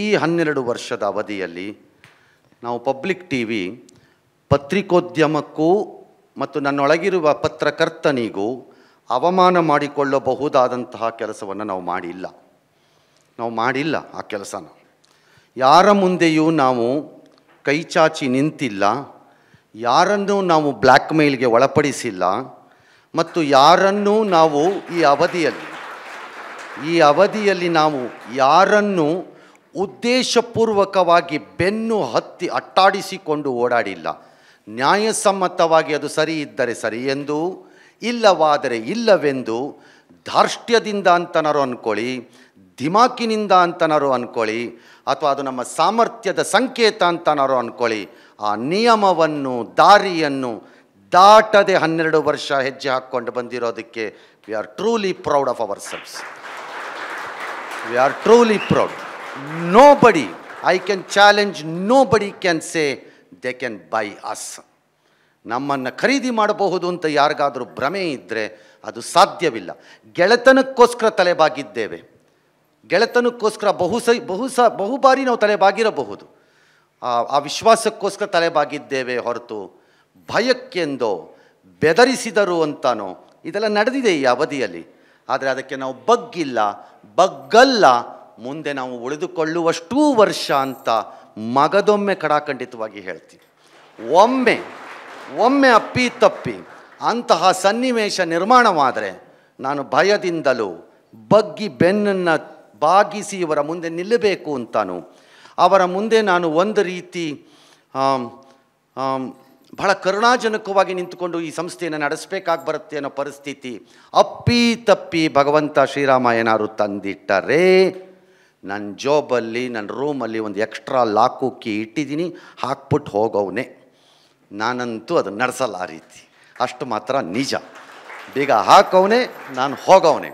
ಈ ಹನ್ನೆರಡು ವರ್ಷದ ಅವಧಿಯಲ್ಲಿ ನಾವು ಪಬ್ಲಿಕ್ ಟಿ ವಿ ಪತ್ರಿಕೋದ್ಯಮಕ್ಕೂ ಮತ್ತು ನನ್ನೊಳಗಿರುವ ಪತ್ರಕರ್ತನಿಗೂ ಅವಮಾನ ಮಾಡಿಕೊಳ್ಳಬಹುದಾದಂತಹ ಕೆಲಸವನ್ನು ನಾವು ಮಾಡಿಲ್ಲ ನಾವು ಮಾಡಿಲ್ಲ ಆ ಕೆಲಸನ ಯಾರ ಮುಂದೆಯೂ ನಾವು ಕೈಚಾಚಿ ನಿಂತಿಲ್ಲ ಯಾರನ್ನು ನಾವು ಬ್ಲ್ಯಾಕ್ ಮೇಲ್ಗೆ ಒಳಪಡಿಸಿಲ್ಲ ಮತ್ತು ಯಾರನ್ನೂ ನಾವು ಈ ಅವಧಿಯಲ್ಲಿ ಈ ಅವಧಿಯಲ್ಲಿ ನಾವು ಯಾರನ್ನು ಉದ್ದೇಶಪೂರ್ವಕವಾಗಿ ಬೆನ್ನು ಹತ್ತಿ ಅಟ್ಟಾಡಿಸಿಕೊಂಡು ಓಡಾಡಿಲ್ಲ ನ್ಯಾಯಸಮ್ಮತವಾಗಿ ಅದು ಸರಿ ಇದ್ದರೆ ಸರಿ ಎಂದು ಇಲ್ಲವಾದರೆ ಇಲ್ಲವೆಂದು ಧಾರ್ಷ್ಟ್ಯದಿಂದ ಅಂತನಾರು ಅಂದ್ಕೊಳ್ಳಿ ದಿಮಾಕಿನಿಂದ ಅಂತನಾರು ಅಂದ್ಕೊಳ್ಳಿ ಅಥವಾ ಅದು ನಮ್ಮ ಸಾಮರ್ಥ್ಯದ ಸಂಕೇತ ಅಂತನಾರು ಅಂದ್ಕೊಳ್ಳಿ ಆ ನಿಯಮವನ್ನು ದಾರಿಯನ್ನು ದಾಟದೆ ಹನ್ನೆರಡು ವರ್ಷ ಹೆಜ್ಜೆ ಹಾಕ್ಕೊಂಡು ಬಂದಿರೋದಕ್ಕೆ we are truly proud of our selves we are truly proud Nobody, I can challenge, nobody can say they can buy us. ನಮ್ಮನ್ನು ಖರೀದಿ ಮಾಡಬಹುದು ಅಂತ ಯಾರಿಗಾದರೂ ಭ್ರಮೆ ಇದ್ದರೆ ಅದು ಸಾಧ್ಯವಿಲ್ಲ ಗೆಳೆತನಕ್ಕೋಸ್ಕರ ತಲೆಬಾಗಿದ್ದೇವೆ ಗೆಳೆತನಕ್ಕೋಸ್ಕರ ಬಹುಸ ಬಹುಸ ಬಹುಬಾರಿ ನಾವು ತಲೆಬಾಗಿರಬಹುದು ಆ ವಿಶ್ವಾಸಕ್ಕೋಸ್ಕರ ತಲೆಬಾಗಿದ್ದೇವೆ ಹೊರತು ಭಯಕ್ಕೆಂದೋ ಬೆದರಿಸಿದರು ಅಂತನೋ ಇದೆಲ್ಲ ನಡೆದಿದೆ ಈ ಅವಧಿಯಲ್ಲಿ ಆದರೆ ಅದಕ್ಕೆ ನಾವು ಬಗ್ಗಿಲ್ಲ ಬಗ್ಗಲ್ಲ ಮುಂದೆ ನಾವು ಉಳಿದುಕೊಳ್ಳುವಷ್ಟೂ ವರ್ಷ ಅಂತ ಮಗದೊಮ್ಮೆ ಕಡಾಖಂಡಿತವಾಗಿ ಹೇಳ್ತೀವಿ ಒಮ್ಮೆ ಒಮ್ಮೆ ಅಪ್ಪಿ ತಪ್ಪಿ ಅಂತಹ ಸನ್ನಿವೇಶ ನಿರ್ಮಾಣವಾದರೆ ನಾನು ಭಯದಿಂದಲೂ ಬಗ್ಗಿ ಬೆನ್ನನ್ನು ಬಾಗಿಸಿ ಇವರ ಮುಂದೆ ನಿಲ್ಲಬೇಕು ಅಂತಾನು ಅವರ ಮುಂದೆ ನಾನು ಒಂದು ರೀತಿ ಬಹಳ ಕರುಣಾಜನಕವಾಗಿ ನಿಂತುಕೊಂಡು ಈ ಸಂಸ್ಥೆಯನ್ನು ನಡೆಸಬೇಕಾಗಿ ಬರುತ್ತೆ ಅನ್ನೋ ಪರಿಸ್ಥಿತಿ ಅಪ್ಪಿ ತಪ್ಪಿ ಭಗವಂತ ಶ್ರೀರಾಮ ಏನಾದ್ರು ತಂದಿಟ್ಟರೆ ನನ್ನ ಜೋಬಲ್ಲಿ ನನ್ನ ರೂಮಲ್ಲಿ ಒಂದು ಎಕ್ಸ್ಟ್ರಾ ಲಾಕು ಕೀ ಇಟ್ಟಿದ್ದೀನಿ ಹಾಕ್ಬಿಟ್ಟು ಹೋಗೋವನೇ ನಾನಂತೂ ಅದನ್ನು ನಡೆಸಲ್ಲ ಆ ರೀತಿ ಅಷ್ಟು ಮಾತ್ರ ನಿಜ ಬೇಗ ಹಾಕೋವನೆ ನಾನು ಹೋಗೋವನೇ